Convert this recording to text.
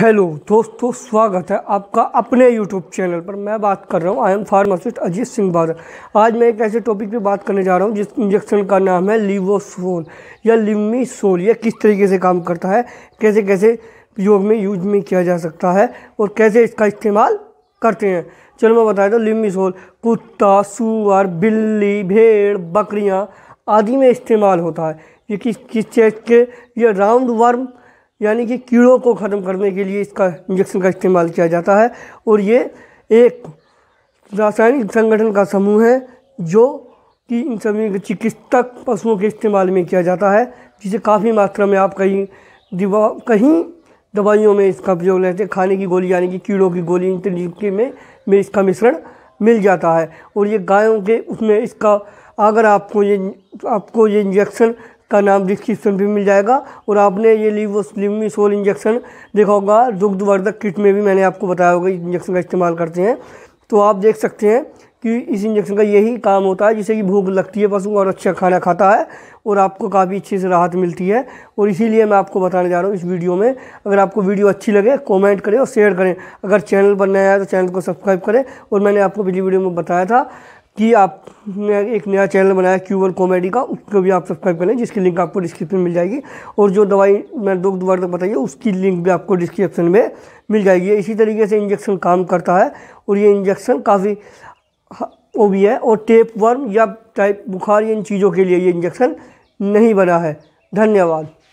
hello दोस्तों स्वागत है आपका अपने यूट्यूब चैनल पर मैं बात कर रहा हूँ I am pharmacist Ajit Singh Badal आज मैं एक ऐसे टॉपिक पे बात करने जा रहा हूँ जिस इंजेक्शन का नाम है लिवोसोल या लिमी सोल यह किस तरीके से काम करता है कैसे कैसे योग में यूज में किया जा सकता है और कैसे इसका इस्तेमाल करते हैं चलो मैं बताया था लिमी सोल कुत्ता सुअर बिल्ली भेड़ बकरियाँ आदि में इस्तेमाल होता है ये किस किस चीज़ के ये राउंड वर्म यानी कि कीड़ों को ख़त्म करने के लिए इसका इंजेक्शन का इस्तेमाल किया जाता है और ये एक रासायनिक संगठन का समूह है जो कि इन सभी चिकित्सक पशुओं के इस्तेमाल में किया जाता है जिसे काफ़ी मात्रा में आप कहीं दवा कहीं दवाइयों में इसका प्रयोग लेते हैं खाने की गोली यानी कि कीड़ों की गोली इन तरीके में में इसका मिश्रण मिल जाता है और ये गायों के उसमें इसका अगर आपको ये आपको ये इंजेक्शन का नाम डिस्क्रिप्शन भी मिल जाएगा और आपने ये लीवोस्लिमी सोल इंजेक्शन देखा होगा दुग्धवर्धक किट में भी मैंने आपको बताया होगा इंजेक्शन का इस्तेमाल करते हैं तो आप देख सकते हैं कि इस इंजेक्शन का यही काम होता है जिससे कि भूख लगती है पशु और अच्छा खाना खाता है और आपको काफ़ी अच्छे से राहत मिलती है और इसीलिए मैं आपको बताने जा रहा हूँ इस वीडियो में अगर आपको वीडियो अच्छी लगे कमेंट करें और शेयर करें अगर चैनल पर नया आया तो चैनल को सब्सक्राइब करें और मैंने आपको पिछली वीडियो में बताया था कि आप ने एक नया चैनल बनाया क्यू वन कॉमेडी का उसको भी आप सब्सक्राइब करें जिसकी लिंक आपको डिस्क्रिप्शन मिल जाएगी और जो दवाई मैं दो दोबारा तक बताइए उसकी लिंक भी आपको डिस्क्रिप्शन में मिल जाएगी इसी तरीके से इंजेक्शन काम करता है और ये इंजेक्शन काफ़ी वो भी है और टेप वर्म या टाइप बुखार इन चीज़ों के लिए ये इंजेक्शन नहीं बना है धन्यवाद